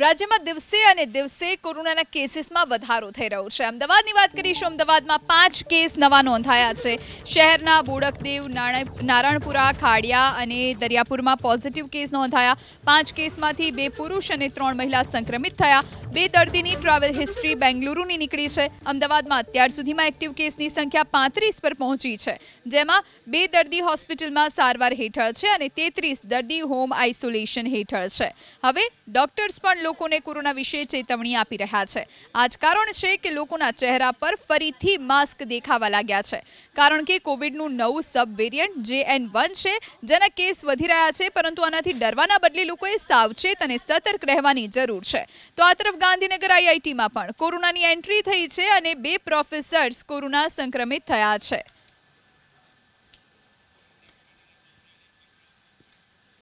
રાજ્યમાં દિવસે અને દિવસે કોરોનાના કેસીસમાં વધારો થઈ રહ્યો છે અમદાવાદની વાત કરીશું અમદાવાદમાં પાંચ કેસ નવા નોંધાયા છે શહેરના બોડકદેવ નારાયણપુરા ખાડિયા અને દરિયાપુરમાં પોઝિટિવ કેસ નોંધાયા પાંચ કેસમાંથી બે પુરુષ અને ત્રણ મહિલા સંક્રમિત થયા બે દર્દીની ટ્રાવેલ હિસ્ટ્રી બેંગલુરુની નીકળી છે અમદાવાદમાં અત્યાર સુધીમાં એક્ટિવ કેસની સંખ્યા પાંત્રીસ પર પહોંચી છે જેમાં બે દર્દી હોસ્પિટલમાં સારવાર હેઠળ છે અને તેત્રીસ દર્દી હોમ આઇસોલેશન હેઠળ છે હવે ડોક્ટર્સ પણ લોકોને કોરોના વિશે ચેતવણી આપી રહ્યા છે આ જ કારણ છે કે લોકોના ચહેરા પર ફરીથી માસ્ક દેખાવા લાગ્યા છે કારણ કે કોવિડનું નવું સબ વેરિયન્ટ જે એન વન છે જેના કેસ વધી રહ્યા છે પરંતુ આનાથી ડરવાના બદલે લોકોએ સાવચેત અને સતર્ક રહેવાની જરૂર છે તો આ તરફ ગાંધીનગર આઈઆઈટીમાં પણ કોરોનાની એન્ટ્રી થઈ છે અને બે પ્રોફેસર્સ કોરોના સંક્રમિત થયા છે